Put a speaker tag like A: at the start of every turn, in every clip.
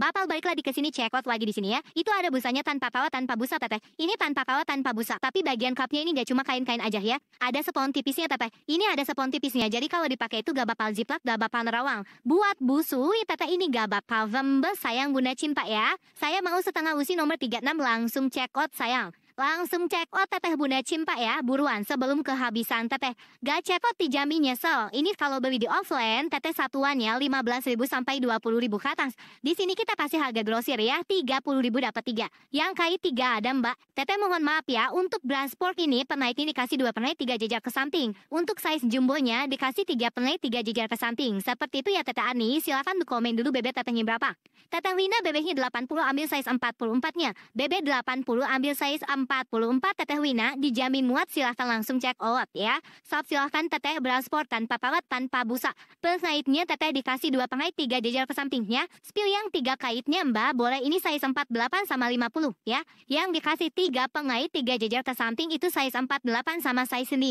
A: Bapak baiklah di kesini check out lagi di sini ya. Itu ada busanya tanpa kawat tanpa busa teteh. Ini tanpa kawat tanpa busa. Tapi bagian cupnya ini gak cuma kain-kain aja ya. Ada sepon tipisnya teteh. Ini ada sepon tipisnya. Jadi kalau dipakai itu gak bakal ziplock, gak bakal nerawang. Buat busui teteh ini gak bakal vembe sayang bunda cinta ya. Saya mau setengah usi nomor 36 langsung check out sayang. Langsung cek out teteh Bunda Cimpa ya, buruan sebelum kehabisan teteh. Gak check out dijamin nyesel. Ini kalau beli di offline, teteh satuannya 15.000 sampai 20.000 ke atas. Di sini kita kasih harga grosir ya, 30.000 dapat 3. Yang kai 3 ada mbak. Teteh mohon maaf ya, untuk brand sport ini penaik ini dikasih 2 penaik 3 jejak ke samping. Untuk size jumbonya dikasih 3 penaik 3 jejak ke samping. Seperti itu ya teteh Ani, silahkan komen dulu bebek tetehnya berapa. Teteh Wina bebeknya 80 ambil size 44-nya. Bebek 80 ambil size 44 44 Teteh Wina dijamin muat silahkan langsung cek out ya. Sob silahkan Teteh berangsport tanpa pawat tanpa busa. Pesaitnya Teteh dikasih dua pengait tiga jajar pesampingnya. Spill yang tiga kaitnya Mbak boleh ini size 48 sama 50 ya. Yang dikasih tiga pengait tiga jajar samping itu size 48 sama size 50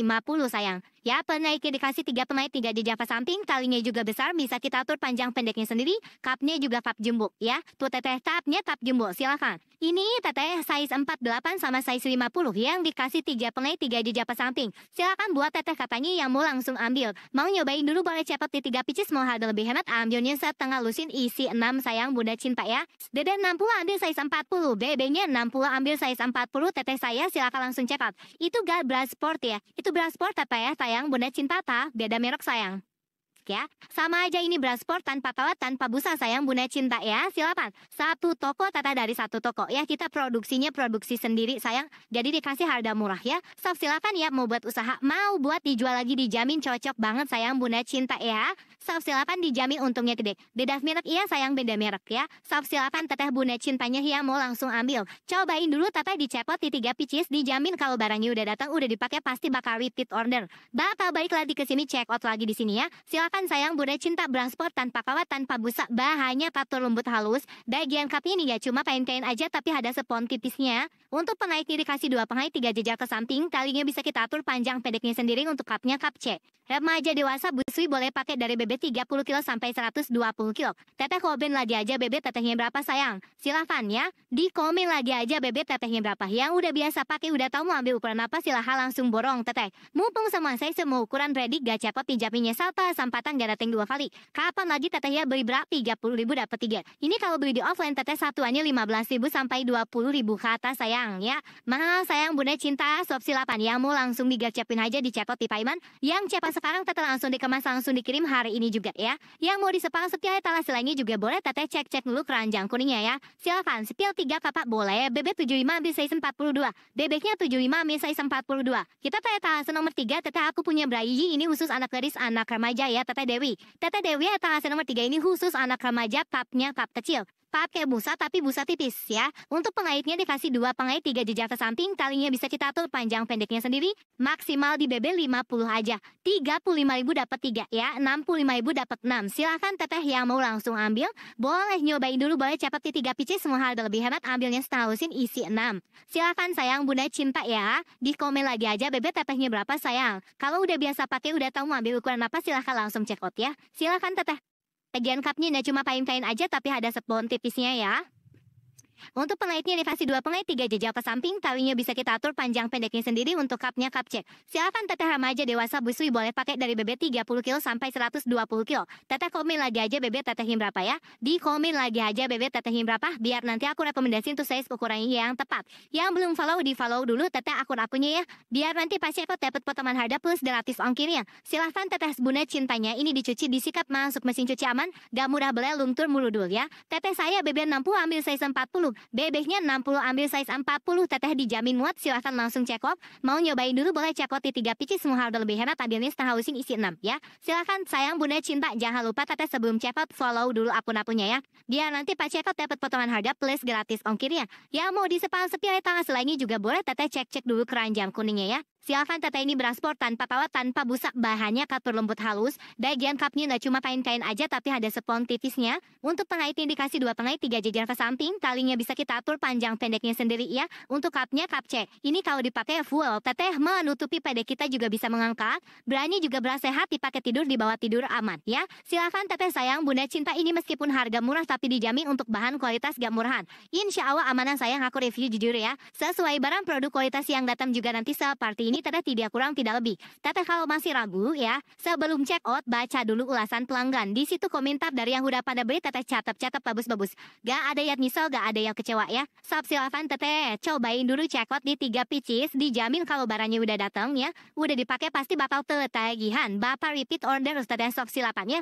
A: sayang. Ya penaiknya dikasih tiga pengait tiga jajar samping, talinya juga besar bisa kita atur panjang pendeknya sendiri. Cupnya juga cup jumbo ya. Tuh Teteh cupnya cup jumbo silakan. Ini Teteh size 48 sama size 50 yang dikasih 3 penai 3 di japa samping. Silakan buat teteh katanya yang mau langsung ambil. Mau nyobain dulu boleh cepet di 3 pieces mau harga lebih hemat ambilnya setengah lusin isi 6 sayang bunda cinta ya. Dede 60 ambil size 40, BB-nya 60 ambil size 40 teteh saya silakan langsung check Itu gak beras sport ya. Itu beras sport apa ya sayang bunda cinta ta beda merek sayang ya. Sama aja ini beras sport tanpa kawat, tanpa busa sayang Bunda Cinta ya. Silakan. Satu toko tata dari satu toko ya. Kita produksinya produksi sendiri sayang. Jadi dikasih harga murah ya. Sob silakan ya mau buat usaha, mau buat dijual lagi dijamin cocok banget sayang Bunda Cinta ya. Sob silakan dijamin untungnya gede. Beda merek iya sayang beda merek ya. Sob silakan teteh Bunda Cintanya ya mau langsung ambil. Cobain dulu teteh dicepot di tiga picis dijamin kalau barangnya udah datang udah dipakai pasti bakal repeat order. Bakal balik lagi ke sini check out lagi di sini ya. Silakan Makan sayang Bunda cinta Blangsport tanpa kawat tanpa busa bahannya kaptur lembut halus. Bagian cup ini ya cuma kain-kain aja tapi ada sepon tipisnya. Untuk pengait ini kasih dua pengait tiga jejak ke samping. Talinya bisa kita atur panjang pendeknya sendiri untuk cupnya cup C. Remaja dewasa busui boleh pakai dari BB 30 kilo sampai 120 kilo. Teteh komen lagi aja BB tetehnya berapa sayang. Silahkan ya. Di komen lagi aja BB tetehnya berapa. Yang udah biasa pakai udah tahu mau ambil ukuran apa silahkan langsung borong teteh. Mumpung sama saya semua ukuran ready gak cepet pinjaminya salta sampai kesempatan gak dateng dua kali. Kapan lagi teteh ya beli berat puluh ribu dapat tiga. Ini kalau beli di offline teteh satuannya lima belas ribu sampai dua puluh ribu kata sayang ya. Mahal sayang bunda cinta swap silapan. Yang mau langsung digercepin aja di cepot di Paiman. Yang cepat sekarang teteh langsung dikemas langsung dikirim hari ini juga ya. Yang mau disepang setiap talas lainnya juga boleh teteh cek-cek dulu keranjang kuningnya ya. Silakan sepil tiga kapak boleh. Bebek 75 ambil size 42. Bebeknya 75 ambil size dua. Kita teteh talas nomor tiga teteh aku punya brayi ini khusus anak gadis anak remaja ya teteh Teteh Dewi. Teteh Dewi atau etalase nomor 3 ini khusus anak remaja, papnya pap kecil. Pakai busa tapi busa tipis ya. Untuk pengaitnya dikasih dua pengait tiga jejak ke samping. Talinya bisa kita atur panjang pendeknya sendiri. Maksimal di BB 50 aja. ribu dapat 3 ya. ribu dapat 6. Silahkan teteh yang mau langsung ambil. Boleh nyobain dulu boleh cepat di 3 pici semua hal lebih hemat ambilnya setahusin isi 6. Silahkan sayang bunda cinta ya. Di komen lagi aja BB tetehnya berapa sayang. Kalau udah biasa pakai udah tahu mau ambil ukuran apa silahkan langsung check out ya. Silahkan teteh. Tegian cupnya nggak cuma pahim kain aja tapi ada sepon tipisnya ya. Untuk pengaitnya fase 2 pengait 3 jejak ke samping, talinya bisa kita atur panjang pendeknya sendiri untuk cupnya cup cek. Silakan teteh remaja dewasa busui boleh pakai dari bebek 30 kilo sampai 120 kilo. Teteh komen lagi aja bebek tetehin berapa ya? Di komen lagi aja bebek tetehin berapa biar nanti aku rekomendasiin tuh size ukurannya yang tepat. Yang belum follow di follow dulu teteh akun akunya ya, biar nanti pasti aku dapat potongan harga plus gratis ongkirnya. Silahkan teteh sebunnya cintanya ini dicuci disikat masuk mesin cuci aman, gak murah belai luntur dulu ya. Teteh saya bebek 60 ambil size 40 Bebeknya 60 ambil size 40 teteh dijamin muat silahkan langsung cekot. Mau nyobain dulu boleh cekot di 3 pici semua hal lebih hemat ambilnya setengah housing isi 6 ya. Silahkan sayang bunda cinta jangan lupa teteh sebelum cekot follow dulu akun-akunnya ya. Dia nanti pas cekot dapat potongan harga plus gratis ongkirnya. Ya mau di sepal sepi tangan selainnya juga boleh teteh cek-cek dulu keranjang kuningnya ya. Silahkan Tata ini beransport tanpa pawat tanpa busa. Bahannya kap lembut halus. Bagian kapnya nggak cuma kain kain aja tapi ada sepon tipisnya. Untuk pengait ini dikasih dua pengait tiga jajar ke samping. Talinya bisa kita atur panjang pendeknya sendiri ya. Untuk kapnya kap C. Ini kalau dipakai full Teteh menutupi pede kita juga bisa mengangkat. Berani juga berasa berasehat dipakai tidur di bawah tidur aman ya. Silahkan teteh sayang bunda cinta ini meskipun harga murah tapi dijamin untuk bahan kualitas gak murahan. Insya Allah amanah sayang aku review jujur ya. Sesuai barang produk kualitas yang datang juga nanti seperti ini teteh tidak kurang tidak lebih. Teteh kalau masih ragu ya, sebelum check out baca dulu ulasan pelanggan. Di situ komentar dari yang udah pada beli teteh catat-catat bagus-bagus. Gak ada yang nyesel, gak ada yang kecewa ya. Sob silahkan teteh cobain dulu check out di tiga picis. Dijamin kalau barangnya udah datang ya, udah dipakai pasti bakal tetagihan. Bapak repeat order teteh sob silapan ya.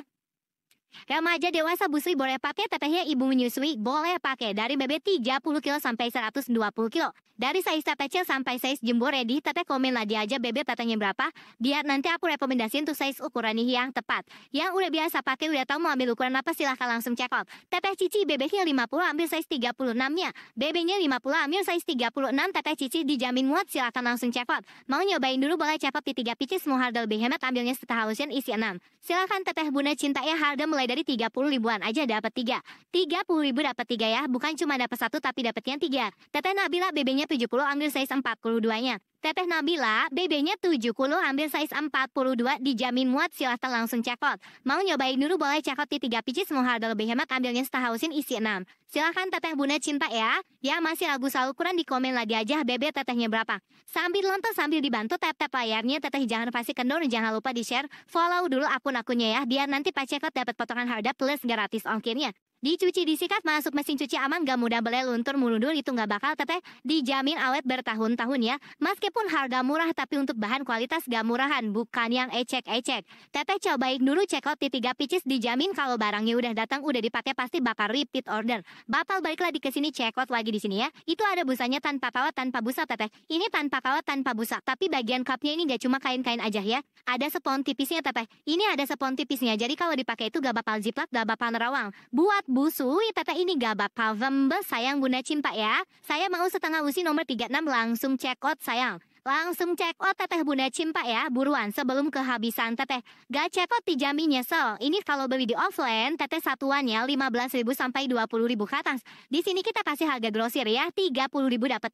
A: Remaja dewasa busui boleh pakai, tetehnya ibu menyusui boleh pakai dari bebek 30 kilo sampai 120 kilo. Dari size tete kecil sampai size jumbo ready, teteh komen lagi aja bebek tetehnya berapa, biar nanti aku rekomendasiin tuh size ukuran yang tepat. Yang udah biasa pakai udah tahu mau ambil ukuran apa silahkan langsung check out. Teteh cici bebeknya 50 ambil size 36-nya, bebeknya 50 ambil size 36, teteh cici dijamin muat silahkan langsung check out. Mau nyobain dulu boleh check out di 3 picis mau lebih hemat, ambilnya setelah halusin isi 6. Silahkan teteh bunda cinta ya hardal mulai dari 30 ribuan aja dapat 3. 30 ribu dapat 3 ya, bukan cuma dapat 1 tapi dapatnya 3. Teteh Nabila BB-nya 70 ambil size 42-nya. Teteh Nabila, BB-nya 70 ambil size 42 dijamin muat silahkan langsung cekot. Mau nyobain dulu boleh cekot di 3 pici semua harga lebih hemat ambilnya setahausin isi 6. Silahkan teteh bunda cinta ya. Ya masih lagu soal ukuran di komen lagi aja BB tetehnya berapa. Sambil nonton sambil dibantu tap-tap layarnya teteh jangan pasti kendor jangan lupa di share. Follow dulu akun-akunnya ya biar nanti Pak Cekot dapat potongan harga plus gratis ongkirnya. Dicuci disikat masuk mesin cuci aman gak mudah beli luntur mulundur itu gak bakal teteh. Dijamin awet bertahun-tahun ya. Meskipun harga murah tapi untuk bahan kualitas gak murahan bukan yang ecek-ecek. Teteh cobain dulu check out di 3 picis dijamin kalau barangnya udah datang udah dipakai pasti bakal repeat order. bapal balik lagi ke sini check out lagi di sini ya. Itu ada busanya tanpa kawat tanpa busa teteh. Ini tanpa kawat tanpa busa tapi bagian cupnya ini gak cuma kain-kain aja ya. Ada sepon tipisnya teteh. Ini ada sepon tipisnya jadi kalau dipakai itu gak bakal ziplock, gak bakal nerawang. Buat Busu ya ini gak bakal vembes sayang bunda cinta ya. Saya mau setengah usi nomor 36 langsung check out sayang. Langsung cek out oh, teteh Bunda Cimpa ya, buruan sebelum kehabisan teteh. Gak check out dijamin nyesel. Ini kalau beli di offline, teteh satuannya 15.000 sampai 20.000 ke atas. Di sini kita kasih harga grosir ya, 30.000 dapat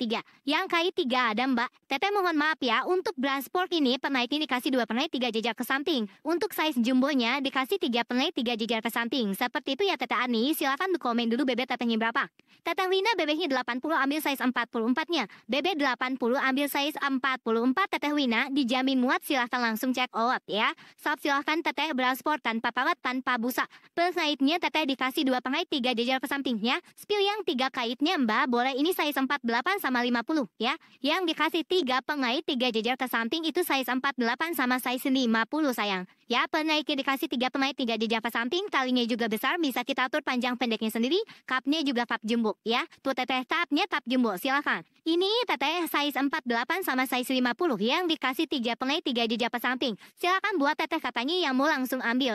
A: 3. Yang kai 3 ada mbak. Teteh mohon maaf ya, untuk brand sport ini penaik ini dikasih 2 penaik 3 jejak ke samping. Untuk size jumbonya dikasih 3 penaik 3 jejak ke samping. Seperti itu ya teteh Ani, silahkan komen dulu bebek tetehnya berapa. Teteh Lina bebeknya 80 ambil size 44-nya. Bebek 80 ambil size 44 Teteh Wina dijamin muat silahkan langsung cek out ya. Sob silahkan Teteh beransport tanpa pelet tanpa busa. Plus Teteh dikasih dua pengait tiga jajar ke sampingnya. Spill yang tiga kaitnya Mbak boleh ini size 48 sama 50 ya. Yang dikasih tiga pengait tiga jajar ke samping itu size 48 sama size 50 sayang. Ya penaiknya dikasih tiga pengait tiga jajar ke samping. Talinya juga besar bisa kita atur panjang pendeknya sendiri. Cupnya juga cup jumbo ya. Tuh Teteh cupnya cup jumbo silahkan. Ini Teteh size 48 sama size size 50 yang dikasih 3 penai 3 jejak samping. Silakan buat teteh katanya yang mau langsung ambil.